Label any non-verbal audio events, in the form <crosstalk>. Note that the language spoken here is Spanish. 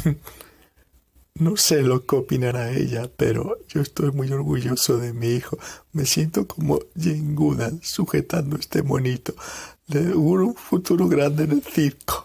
<laughs> No sé lo que opinará ella, pero yo estoy muy orgulloso de mi hijo. Me siento como Jane sujetando este monito. Le un futuro grande en el circo.